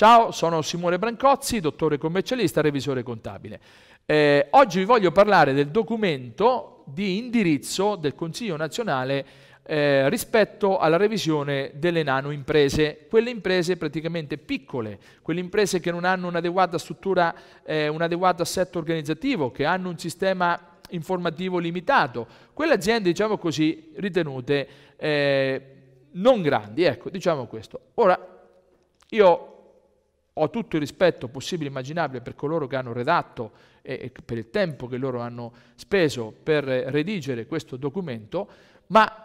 Ciao, sono Simone Brancozzi, dottore commercialista, revisore contabile. Eh, oggi vi voglio parlare del documento di indirizzo del Consiglio nazionale eh, rispetto alla revisione delle nano imprese, quelle imprese praticamente piccole, quelle imprese che non hanno un'adeguata struttura, eh, un adeguato assetto organizzativo, che hanno un sistema informativo limitato, quelle aziende, diciamo così, ritenute eh, non grandi, ecco, diciamo questo. Ora, io ho tutto il rispetto possibile e immaginabile per coloro che hanno redatto e, per il tempo che loro hanno speso per eh, redigere questo documento, ma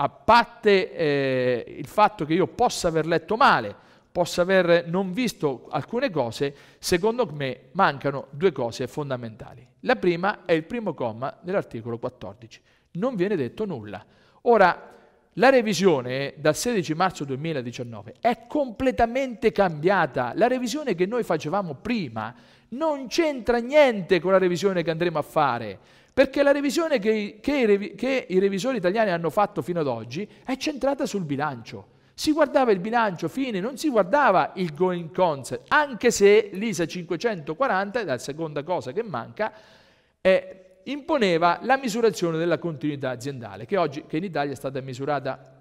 a parte eh, il fatto che io possa aver letto male, possa aver non visto alcune cose, secondo me mancano due cose fondamentali. La prima è il primo comma dell'articolo 14. Non viene detto nulla. Ora, la revisione dal 16 marzo 2019 è completamente cambiata. La revisione che noi facevamo prima non c'entra niente con la revisione che andremo a fare, perché la revisione che, che, i, che i revisori italiani hanno fatto fino ad oggi è centrata sul bilancio. Si guardava il bilancio fine, non si guardava il going concept, anche se l'ISA 540, la seconda cosa che manca, è imponeva la misurazione della continuità aziendale, che oggi che in Italia è stata misurata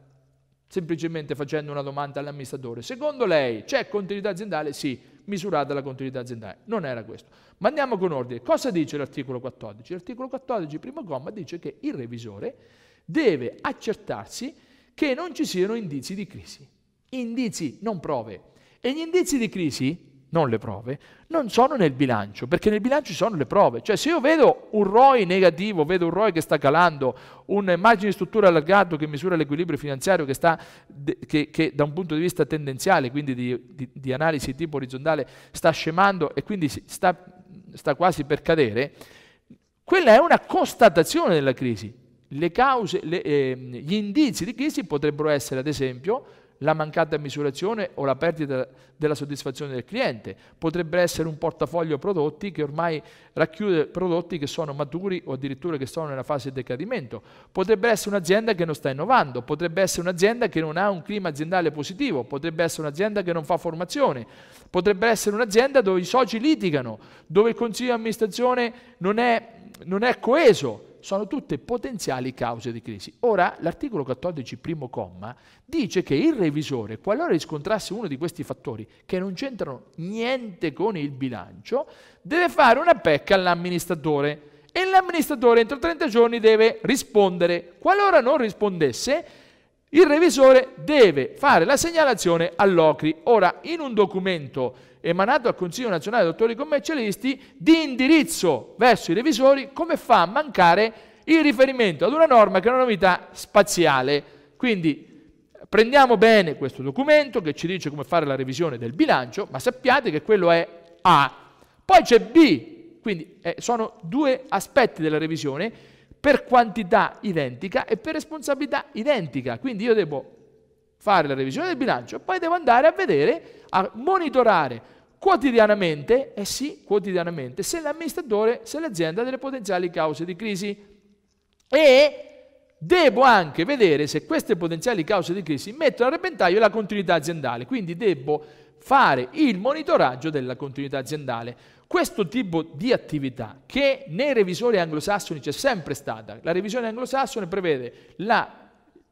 semplicemente facendo una domanda all'amministratore. Secondo lei c'è continuità aziendale? Sì, misurata la continuità aziendale. Non era questo. Ma andiamo con ordine. Cosa dice l'articolo 14? L'articolo 14, primo comma, dice che il revisore deve accertarsi che non ci siano indizi di crisi. Indizi, non prove. E gli indizi di crisi non le prove, non sono nel bilancio, perché nel bilancio ci sono le prove. Cioè se io vedo un ROI negativo, vedo un ROI che sta calando, un margine di struttura allargato che misura l'equilibrio finanziario che, sta, che, che da un punto di vista tendenziale, quindi di, di, di analisi tipo orizzontale, sta scemando e quindi sta, sta quasi per cadere, quella è una constatazione della crisi. Le cause, le, eh, gli indizi di crisi potrebbero essere ad esempio la mancata misurazione o la perdita della soddisfazione del cliente, potrebbe essere un portafoglio prodotti che ormai racchiude prodotti che sono maturi o addirittura che sono nella fase di decadimento, potrebbe essere un'azienda che non sta innovando, potrebbe essere un'azienda che non ha un clima aziendale positivo, potrebbe essere un'azienda che non fa formazione, potrebbe essere un'azienda dove i soci litigano, dove il consiglio di amministrazione non è, non è coeso sono tutte potenziali cause di crisi. Ora, l'articolo 14, primo comma, dice che il revisore, qualora riscontrasse uno di questi fattori che non c'entrano niente con il bilancio, deve fare una pecca all'amministratore e l'amministratore entro 30 giorni deve rispondere. Qualora non rispondesse, il revisore deve fare la segnalazione all'OCRI. Ora, in un documento emanato al Consiglio nazionale dei dottori commercialisti di indirizzo verso i revisori come fa a mancare il riferimento ad una norma che è una novità spaziale. Quindi prendiamo bene questo documento che ci dice come fare la revisione del bilancio, ma sappiate che quello è A. Poi c'è B, quindi eh, sono due aspetti della revisione per quantità identica e per responsabilità identica. Quindi io devo fare la revisione del bilancio e poi devo andare a vedere, a monitorare quotidianamente, eh sì, quotidianamente, se l'amministratore, se l'azienda ha delle potenziali cause di crisi. E devo anche vedere se queste potenziali cause di crisi mettono a repentaglio la continuità aziendale, quindi devo fare il monitoraggio della continuità aziendale. Questo tipo di attività che nei revisori anglosassoni c'è sempre stata, la revisione anglosassone prevede la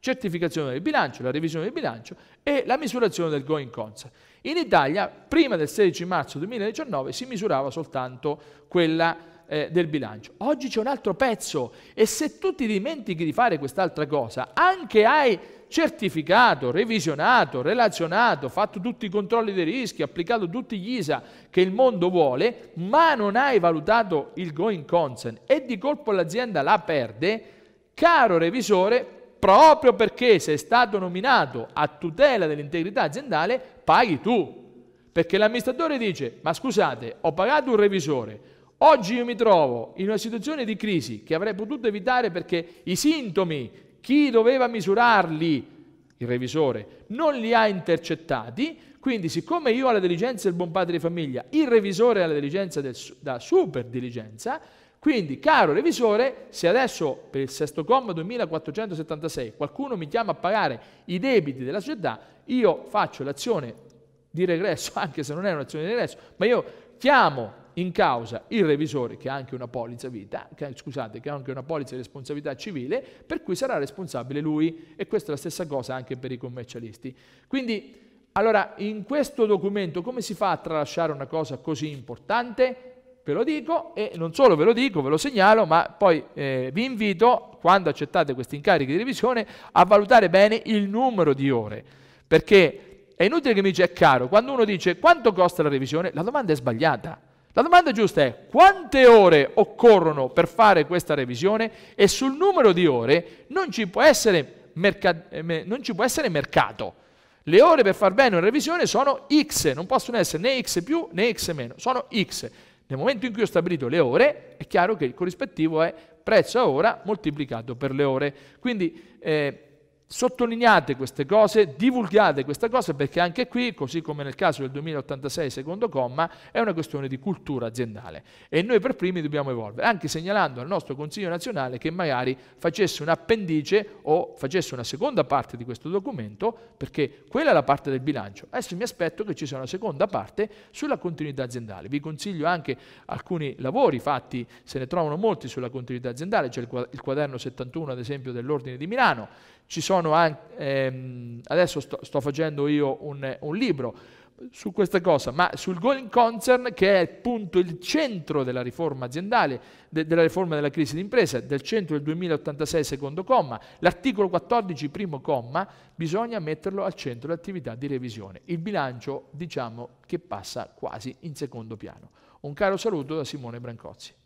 certificazione del bilancio, la revisione del bilancio e la misurazione del going concern. In Italia, prima del 16 marzo 2019, si misurava soltanto quella eh, del bilancio. Oggi c'è un altro pezzo e se tu ti dimentichi di fare quest'altra cosa, anche hai certificato, revisionato, relazionato, fatto tutti i controlli dei rischi, applicato tutti gli ISA che il mondo vuole, ma non hai valutato il going concern e di colpo l'azienda la perde, caro revisore, proprio perché sei stato nominato a tutela dell'integrità aziendale, paghi tu. Perché l'amministratore dice, ma scusate, ho pagato un revisore, oggi io mi trovo in una situazione di crisi che avrei potuto evitare perché i sintomi, chi doveva misurarli, il revisore, non li ha intercettati, quindi siccome io ho la diligenza del buon padre di famiglia, il revisore ha la diligenza del, da super diligenza, quindi, caro revisore, se adesso per il sesto comma 2476 qualcuno mi chiama a pagare i debiti della società, io faccio l'azione di regresso, anche se non è un'azione di regresso, ma io chiamo in causa il revisore che ha anche una polizza vita, che, scusate, che ha anche una polizza di responsabilità civile, per cui sarà responsabile lui e questa è la stessa cosa anche per i commercialisti. Quindi, allora, in questo documento come si fa a tralasciare una cosa così importante? ve lo dico e non solo ve lo dico, ve lo segnalo, ma poi eh, vi invito, quando accettate questi incarichi di revisione, a valutare bene il numero di ore, perché è inutile che mi dice è caro, quando uno dice quanto costa la revisione, la domanda è sbagliata. La domanda giusta è quante ore occorrono per fare questa revisione e sul numero di ore non ci può essere, merca- eh, non ci può essere mercato. Le ore per far bene una revisione sono x, non possono essere né x più né x meno, sono x. Nel momento in cui ho stabilito le ore, è chiaro che il corrispettivo è prezzo a ora moltiplicato per le ore. Quindi eh, sottolineate queste cose, divulgate queste cose perché anche qui, così come nel caso del 2086 secondo comma, è una questione di cultura aziendale e noi per primi dobbiamo evolvere, anche segnalando al nostro Consiglio nazionale che magari facesse un appendice o facesse una seconda parte di questo documento perché quella è la parte del bilancio. Adesso mi aspetto che ci sia una seconda parte sulla continuità aziendale. Vi consiglio anche alcuni lavori fatti, se ne trovano molti sulla continuità aziendale, c'è il quaderno 71 ad esempio dell'Ordine di Milano, ci sono sono anche, ehm, adesso sto, sto, facendo io un, un libro su questa cosa, ma sul going concern che è appunto il centro della riforma aziendale, de, della riforma della crisi d'impresa, del centro del 2086 secondo comma, l'articolo 14 primo comma, bisogna metterlo al centro dell'attività di revisione. Il bilancio diciamo che passa quasi in secondo piano. Un caro saluto da Simone Brancozzi.